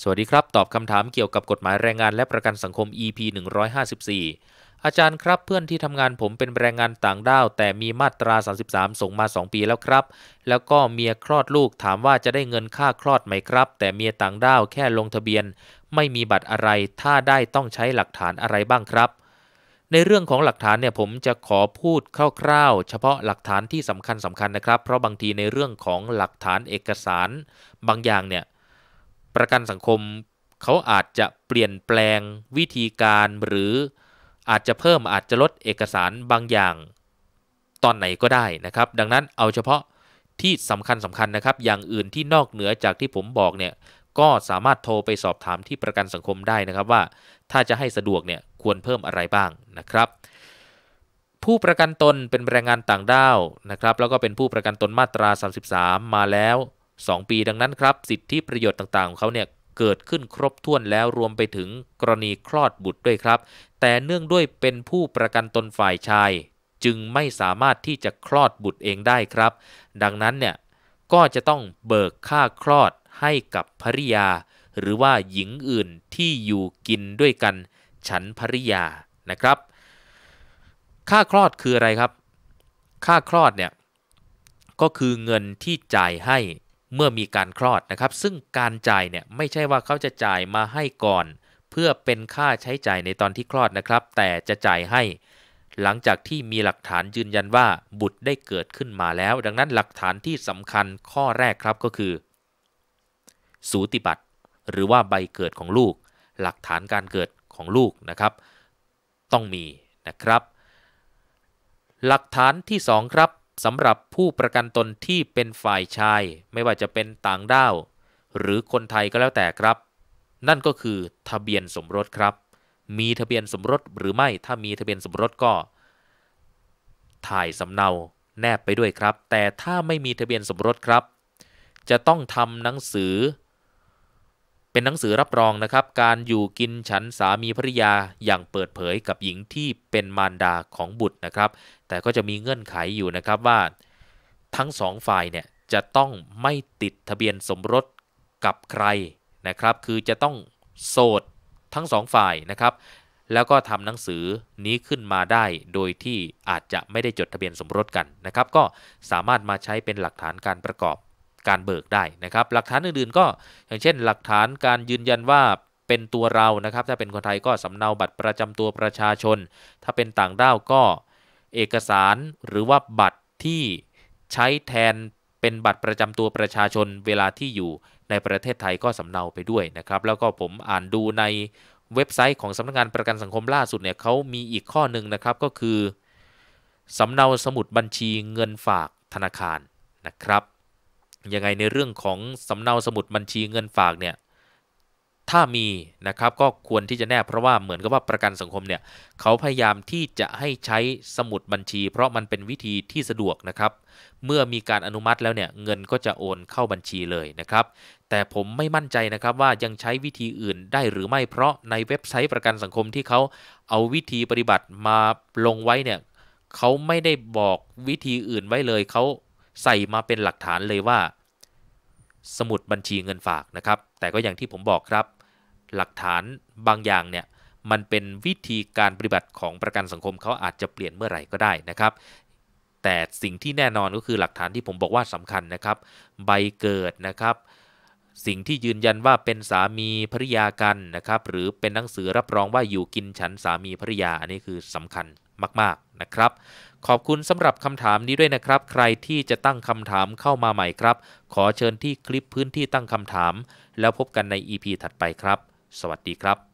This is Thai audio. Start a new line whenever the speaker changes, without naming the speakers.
สวัสดีครับ ตอบคำถามเกี่ยวกับกฎหมายแรงงานและประกันสังคม EP 154 อาจารย์ครับเพื่อนที่ทำงานผมเป็นแรงงานต่างด้าว แต่มีมาตรา 33 ส่งมา 2 ปีแล้วครับ แล้วก็เมียคลอดลูกถามว่าจะได้เงินค่าคลอดไหมครับ แต่เมียต่างด้าวแค่ลงทะเบียน ไม่มีบัตรอะไรถ้าได้ต้องใช้หลักฐานอะไรบ้างครับ ในเรื่องของหลักฐานเนี่ยผมจะขอพูดคร่าวๆ เฉพาะหลักฐานที่สำคัญสำคัญนะครับ เพราะบางทีในเรื่องของหลักฐานเอกสาร บางอย่างเนี่ยประกันสังคมเขาอาจจะเปลี่ยนแปลงวิธีการหรืออาจจะเพิ่มอาจจะลดเอกสารบางอย่างตอนไหนก็ได้นะครับ ดังนั้นเอาเฉพาะที่สำคัญสำคัญนะครับ อย่างอื่นที่นอกเหนือจากที่ผมบอกเนี่ยก็สามารถโทรไปสอบถามที่ประกันสังคมได้นะครับว่าถ้าจะให้สะดวกเนี่ยควรเพิ่มอะไรบ้างนะครับ ผู้ประกันตนเป็นแรงงานต่างด้าวนะครับแล้วก็เป็นผู้ประกันตนมาตรา 33 มาแล้ว2 ปีดังนั้น ครับ สิทธิประโยชน์ต่างๆของเขาเนี่ยเกิดขึ้นครบถ้วนแล้วรวมไปถึงกรณีคลอดบุตรด้วยครับ แต่เนื่องด้วยเป็นผู้ประกันตนฝ่ายชาย จึงไม่สามารถที่จะคลอดบุตรเองได้ครับ ดังนั้นเนี่ยก็จะต้องเบิกค่าคลอดให้กับภริยา หรือว่าหญิงอื่นที่อยู่กินด้วยกันฉันภริยานะครับ ค่าคลอดคืออะไรครับ ค่าคลอดเนี่ยก็คือเงินที่จ่ายให้เมื่อมีการคลอดนะครับ ซึ่งการจ่ายเนี่ยไม่ใช่ว่าเขาจะจ่ายมาให้ก่อน เพื่อเป็นค่าใช้จ่ายในตอนที่คลอดนะครับ แต่จะจ่ายให้ หลังจากที่มีหลักฐานยืนยันว่าบุตรได้เกิดขึ้นมาแล้ว ดังนั้นหลักฐานที่สำคัญข้อแรกครับก็คือสูติบัตรหรือว่าใบเกิดของลูก หลักฐานการเกิดของลูกนะครับ ต้องมีนะครับ หลักฐานที่ 2 ครับสำหรับผู้ประกันตนที่เป็นฝ่ายชายไม่ว่าจะเป็นต่างด้าวหรือคนไทยก็แล้วแต่ครับ นั่นก็คือทะเบียนสมรสครับ มีทะเบียนสมรสหรือไม่ถ้ามีทะเบียนสมรสก็ ถ่ายสำเนาแนบไปด้วยครับ แต่ถ้าไม่มีทะเบียนสมรสครับ จะต้องทำหนังสือเป็นหนังสือรับรองนะครับการอยู่กินฉันสามีภริยาอย่างเปิดเผยกับหญิงที่เป็นมารดาของบุตรนะครับ แต่ก็จะมีเงื่อนไขอยู่นะครับว่าทั้งสองฝ่ายเนี่ยจะต้องไม่ติดทะเบียนสมรสกับใครนะครับคือจะต้องโสดทั้งสองฝ่ายนะครับแล้วก็ทำหนังสือนี้ขึ้นมาได้ โดยที่อาจจะไม่ได้จดทะเบียนสมรสกันนะครับ ก็สามารถมาใช้เป็นหลักฐานการประกอบการเบิกได้นะครับ หลักฐานอื่นๆก็อย่างเช่นหลักฐานการยืนยันว่าเป็นตัวเรานะครับถ้าเป็นคนไทยก็สำเนาบัตรประจำตัวประชาชน ถ้าเป็นต่างด้าว ก็เอกสารหรือว่าบัตรที่ใช้แทนเป็นบัตรประจำตัวประชาชน เวลาที่อยู่ในประเทศไทยก็สำเนาไปด้วยนะครับ แล้วก็ผมอ่านดูในเว็บไซต์ของสำนักงานประกันสังคมล่าสุดเนี่ยเขามีอีกข้อหนึ่งนะครับก็คือสำเนาสมุดบัญชีเงินฝากธนาคารนะครับยังไง ในเรื่องของสำเนาสมุดบัญชีเงิน ฝากเนี่ยถ้ามี นะครับ ก็ควรที่จะแน่เพราะว่าเหมือนกับว่าประกันสังคมเนี่ยเขาพยายามที่จะให้ใช้สมุดบัญชี เพราะมันเป็นวิธีที่สะดวกนะครับเมื่อมีการอนุมัติแล้วเนี่ยเงินก็จะโอนเข้าบัญชีเลยนะครับ แต่ผมไม่มั่นใจนะครับว่ายังใช้วิธีอื่นได้หรือไม่เพราะในเว็บไซต์ประกันสังคมที่เขาเอาวิธีปฏิบัติมาลงไว้เนี่ยเขาไม่ได้บอกวิธีอื่นไว้เลยเขาใส่มาเป็นหลักฐานเลยว่า สมุดบัญชีเงินฝากนะครับ แต่ก็อย่างที่ผมบอกครับ หลักฐานบางอย่างเนี่ยมันเป็นวิธีการปฏิบัติของประกันสังคมเขาอาจจะเปลี่ยนเมื่อไหร่ก็ได้นะครับ แต่สิ่งที่แน่นอนก็คือหลักฐานที่ผมบอกว่าสำคัญนะครับ ใบเกิดนะครับ สิ่งที่ยืนยันว่าเป็นสามีภริยากันนะครับหรือเป็นหนังสือรับรองว่าอยู่กินฉัน สามีภริยาอันนี้คือสำคัญมากนะครับขอบคุณสำหรับคำถามนี้ด้วยนะครับ ใครที่จะตั้งคำถามเข้ามาใหม่ครับ ขอเชิญที่คลิปพื้นที่ตั้งคำถาม แล้วพบกันใน EP ถัดไปครับ สวัสดีครับ